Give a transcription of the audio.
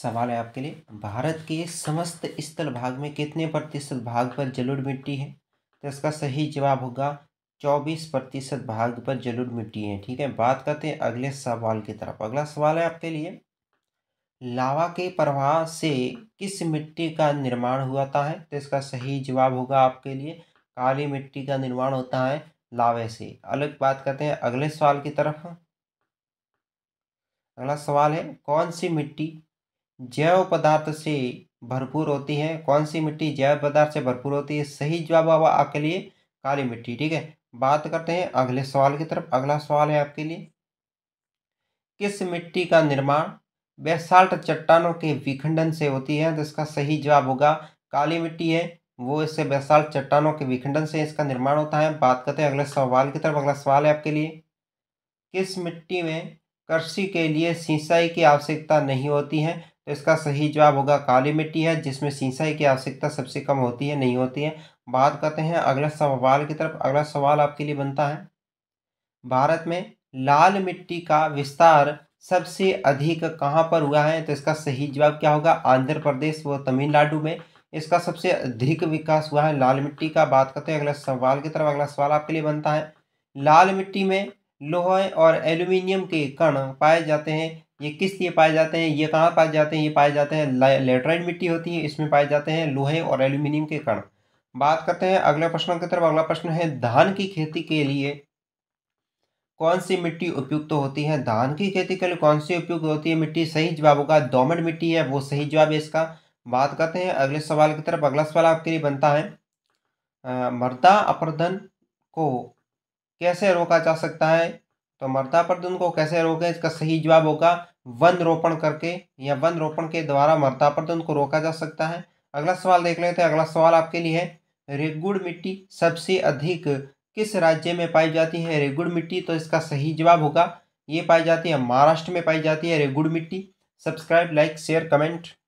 सवाल है आपके लिए भारत के समस्त स्थल भाग में कितने प्रतिशत भाग पर जलोढ़ मिट्टी है तो इसका सही जवाब होगा चौबीस प्रतिशत भाग पर जलोढ़ मिट्टी है ठीक है बात करते हैं अगले सवाल की तरफ अगला सवाल है आपके लिए लावा के प्रवाह से किस मिट्टी का निर्माण हुआ है तो इसका सही जवाब होगा आपके लिए काली मिट्टी का निर्माण होता है लावे से अलग बात करते हैं अगले सवाल की तरफ अगला सवाल है कौन सी मिट्टी जैव पदार्थ से भरपूर होती है कौन सी मिट्टी जैव पदार्थ से भरपूर होती है सही जवाब आपके लिए काली मिट्टी ठीक है बात करते हैं अगले सवाल की तरफ अगला सवाल है आपके लिए किस मिट्टी का निर्माण बेसाल्ट चट्टानों के विखंडन से होती है तो इसका सही जवाब होगा काली मिट्टी है वो इससे बेसाल्ट चट्टानों के विखंडन से इसका निर्माण होता है बात करते हैं अगले सवाल की तरफ अगला सवाल है आपके लिए किस मिट्टी में कृषि के लिए सिंचाई की आवश्यकता नहीं होती है तो इसका सही जवाब होगा काली मिट्टी है जिसमें सिंचाई की आवश्यकता सबसे कम होती है नहीं होती है बात करते हैं अगला सवाल की तरफ अगला सवाल आपके लिए बनता है भारत में लाल मिट्टी का विस्तार सबसे अधिक कहाँ पर हुआ है तो इसका सही जवाब क्या होगा आंध्र प्रदेश व तमिलनाडु में इसका सबसे अधिक विकास हुआ है लाल मिट्टी का बात करते हैं अगला सवाल की तरफ अगला सवाल आपके लिए बनता है लाल मिट्टी में लोहे और एल्यूमिनियम के कण पाए जाते हैं ये किस लिए पाए जाते हैं ये कहाँ पाए जाते हैं ये पाए जाते हैं लेटराइट मिट्टी होती है इसमें पाए जाते हैं लोहे और एल्यूमिनियम के कण बात करते हैं अगले प्रश्न की तरफ अगला प्रश्न है धान की खेती के लिए कौन सी मिट्टी उपयुक्त होती है धान की खेती के लिए कौन सी उपयुक्त होती है मिट्टी सही जवाब होगा दोमट मिट्टी है वो सही जवाब है इसका बात करते हैं अगले सवाल की तरफ अगला सवाल आपके लिए बनता है मृदा अपर्दन को कैसे रोका जा सकता है तो मृदा प्रदूषण तो को कैसे रोकें इसका सही जवाब होगा वन रोपण करके या वन रोपण के द्वारा मृदा प्रदूषण तो को रोका जा सकता है अगला सवाल देख लेते हैं अगला सवाल आपके लिए है रेगुड़ मिट्टी सबसे अधिक किस राज्य में पाई जाती है रेगुड़ मिट्टी तो इसका सही जवाब होगा ये पाई जाती है महाराष्ट्र में पाई जाती है रेगुड़ मिट्टी सब्सक्राइब लाइक शेयर कमेंट